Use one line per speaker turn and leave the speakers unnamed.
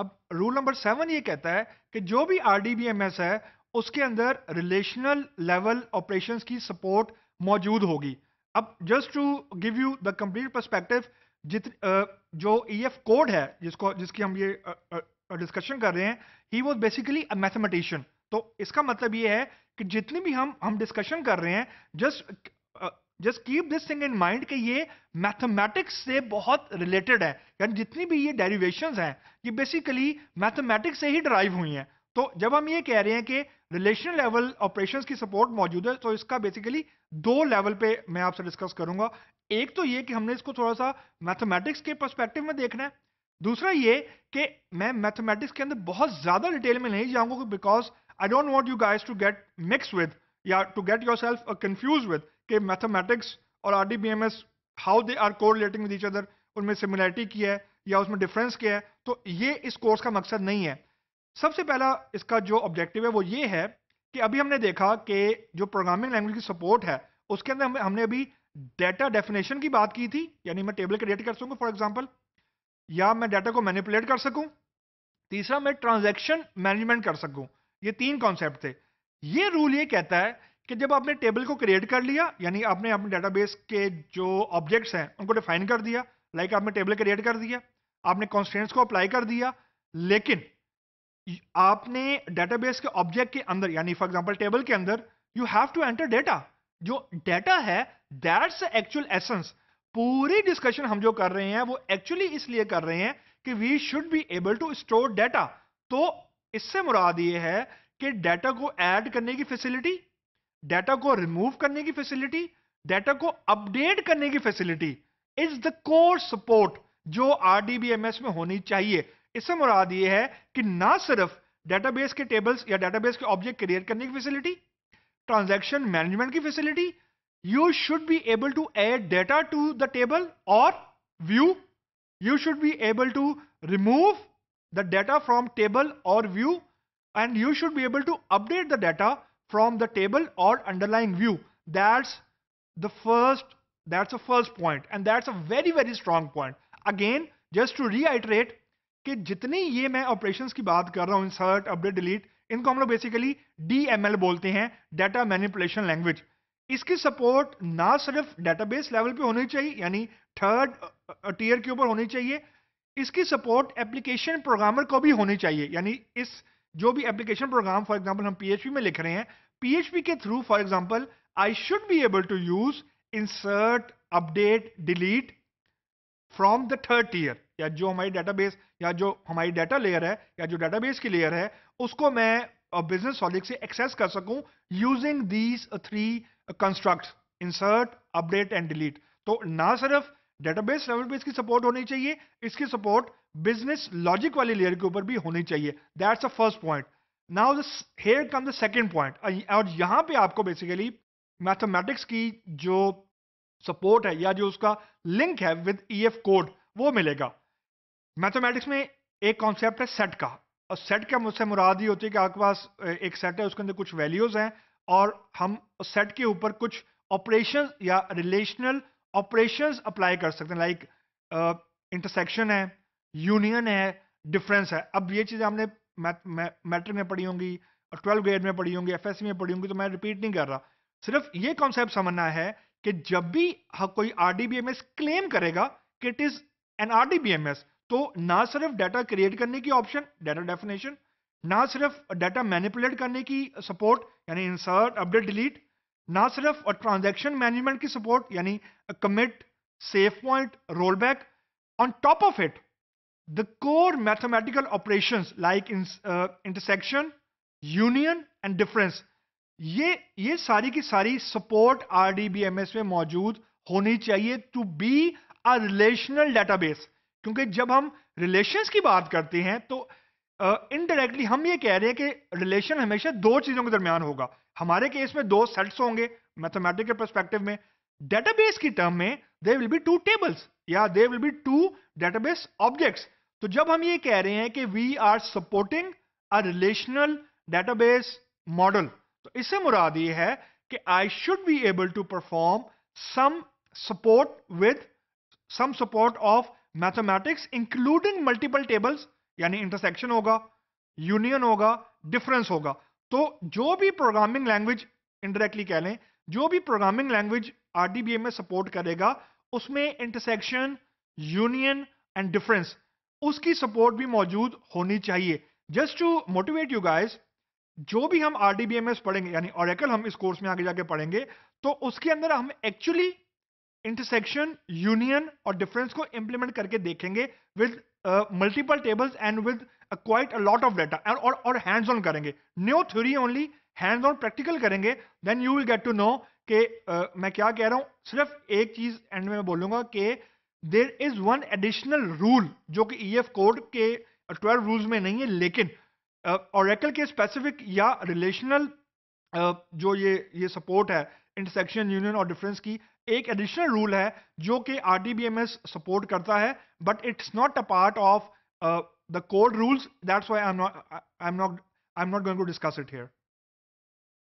अब rule number seven ये कहता है कि जो भी एस है उसके अंदर रिलेशनल लेवल ऑपरेशंस की सपोर्ट मौजूद होगी अब just to give you the complete perspective जित जो एफ e कोड है जिसको जिसकी हम ये डिस्कशन कर रहे हैं he was basically a mathematician तो इसका मतलब ये है कि जितनी भी हम हम डिस्कशन कर रहे हैं just just keep this thing in mind कि ये मैथमेटिक्स से बहुत रिलेटेड है यानी जितनी भी ये डेरिवेशन हैं ये बेसिकली मैथमेटिक्स से ही ड्राइव हुई हैं तो जब हम ये कह रहे हैं कि रिलेशन लेवल ऑपरेशन की सपोर्ट मौजूद है तो इसका बेसिकली दो लेवल पे मैं आपसे डिस्कस करूंगा एक तो ये कि हमने इसको थोड़ा सा मैथमेटिक्स के परस्पेक्टिव में देखना है दूसरा ये कि मैं मैथमेटिक्स के अंदर बहुत ज़्यादा डिटेल में नहीं जाऊंगा because I don't want you guys to get mix with या to get yourself confuse with कि मैथमेटिक्स और R D B M S how they are core with each other उनमें सिमिलैरिटी क्या है या उसमें डिफरेंस क्या है तो ये इस कोर्स का मकसद नहीं है सबसे पहला इसका जो ऑब्जेक्टिव है वो ये है कि अभी हमने देखा कि जो प्रोग्रामिंग लैंग्वेज की सपोर्ट है उसके अंदर हमने, हमने अभी डेटा डेफिनेशन की बात की थी यानी मैं टेबल क्रिएट कर सकूँ फॉर एग्जाम्पल या मैं डाटा को मैनिपुलेट कर सकूँ तीसरा मैं ट्रांजेक्शन मैनेजमेंट कर सकूँ ये तीन कॉन्सेप्ट थे ये रूल ये कहता है कि जब आपने टेबल को क्रिएट कर लिया यानी आपने अपने डेटाबेस के जो ऑब्जेक्ट्स हैं उनको डिफाइन कर दिया लाइक आपने टेबल क्रिएट कर दिया आपने कॉन्स्टेंट्स को अप्लाई कर दिया लेकिन आपने डेटाबेस के ऑब्जेक्ट के अंदर यानी फॉर एग्जांपल टेबल के अंदर you have to enter data जो डेटा है दैट्स एक्चुअल एसेंस पूरी डिस्कशन हम जो कर रहे हैं वो एक्चुअली इसलिए कर रहे हैं कि we should be able to store data तो इससे मुराद ये है कि डेटा को ऐड करने की फैसिलिटी डाटा को रिमूव करने की फैसिलिटी डाटा को अपडेट करने की facility is the core support जो आरडीबीएमएस में होनी चाहिए इससे मुराद ये है कि ना सिर्फ डेटाबेस के टेबल्स या डेटाबेस के ऑब्जेक्ट क्रिएट करने की फैसिलिटी ट्रांजैक्शन मैनेजमेंट की facility you should be able to add data to the table और view you should be able to remove the data from table और view and you should be able to update the data from the table or underlying view. That's the first, that's the first point and that's a very very strong point. Again, just to reiterate कि जितनी ये मैं operations की बात कर रहा हूँ insert update delete इनको हम लोग बेसिकली डी बोलते हैं डेटा मैनिपुलेशन लैंग्वेज इसकी सपोर्ट ना सिर्फ डेटाबेस लेवल पे होनी चाहिए यानी थर्ड टीयर के ऊपर होनी चाहिए इसकी सपोर्ट एप्लीकेशन प्रोग्रामर को भी होनी चाहिए यानी इस जो भी एप्लीकेशन प्रोग्राम फॉर एग्जाम्पल हम पी में लिख रहे हैं पी के through for example I should be able to use insert update delete from the third year या जो हमारी डेटाबेस या जो हमारी डेटा लेयर है या जो डेटाबेस की लेयर है उसको मैं बिजनेस सॉलिक से एक्सेस कर सकूं using these three construct insert update and delete तो ना सिर्फ डेटाबेस लेवल पे इसकी सपोर्ट होनी चाहिए इसकी सपोर्ट बिजनेस लॉजिक वाली लेयर के ऊपर भी होनी चाहिए that's a first point now here come the second point और यहां पे आपको बेसिकली मैथमेटिक्स की जो सपोर्ट है या जो उसका लिंक है विद ई कोड वो मिलेगा मैथमेटिक्स में एक कॉन्सेप्ट है सेट का और सेट का मुझसे मुराद ही होती है कि आपके पास एक सेट है उसके अंदर कुछ वैल्यूज हैं और हम सेट के ऊपर कुछ ऑपरेशन या रिलेशनल ऑपरेशन अप्लाई कर सकते हैं लाइक इंटरसेक्शन है यूनियन है डिफरेंस है अब ये चीजें हमने मैट्रिक में पढ़ी होंगी ट्वेल्व ग्रेड में पढ़ी होंगी एफ में पढ़ी होंगी तो मैं रिपीट नहीं कर रहा सिर्फ ये कॉन्सेप्ट समझना है कि जब भी कोई एस क्लेम करेगा कि इट इज एन एस तो ना सिर्फ डाटा क्रिएट करने की ऑप्शन डाटा डेफिनेशन ना सिर्फ डाटा मैनिपुलेट करने की सपोर्ट यानी इंसर्ट अपडेट डिलीट ना सिर्फ ट्रांजैक्शन मैनेजमेंट की सपोर्ट यानी commit safe point roll back on top of it the core mathematical operations like in, uh, intersection union and difference ये ये सारी की सारी सपोर्ट आरडीबीएमएस में मौजूद होनी चाहिए to be a relational database क्योंकि जब हम रिलेशंस की बात करते हैं तो इनडायरेक्टली uh, हम ये कह रहे हैं कि रिलेशन हमेशा दो चीजों के दरमियान होगा हमारे केस में दो सेट्स होंगे मैथमेटिक परस्पेक्टिव में डेटाबेस की टर्म में they will be two tables या they will be two database objects तो जब हम ये कह रहे हैं कि we are supporting a relational database model तो इससे मुराद ये है कि I should be able to perform some support with some support of mathematics including multiple tables यानी इंटरसेक्शन होगा यूनियन होगा डिफरेंस होगा तो जो भी प्रोग्रामिंग लैंग्वेज इनडायरेक्टली कह लें जो भी प्रोग्रामिंग लैंग्वेज ए में सपोर्ट करेगा उसमें इंटरसेक्शन यूनियन एंड डिफरेंस उसकी सपोर्ट भी मौजूद होनी चाहिए just to motivate you guys जो भी हम एस पढ़ेंगे यानी ऑरेकल हम इस कोर्स में आगे जाके पढ़ेंगे तो उसके अंदर हम एक्चुअली इंटरसेक्शन यूनियन और डिफरेंस को इंप्लीमेंट करके देखेंगे with multiple tables and with quite a lot of data और हैंड्स ऑन करेंगे new theory only hands on practical करेंगे then you will get to know कि uh, मैं क्या कह रहा हूं सिर्फ एक चीज एंड में बोलूंगा कि there is one additional rule जो कि ई एफ कोड के ट्वेल्व रूल्स में नहीं है लेकिन ओरेकल के स्पेसिफिक या रिलेशनल जो ये ये सपोर्ट है इंटरसेक्शन यूनियन और डिफरेंस की एक एडिशनल रूल है जो कि R T B M S support करता है but it's not a part of the Codd rules that's why I am not I am not going to discuss it hair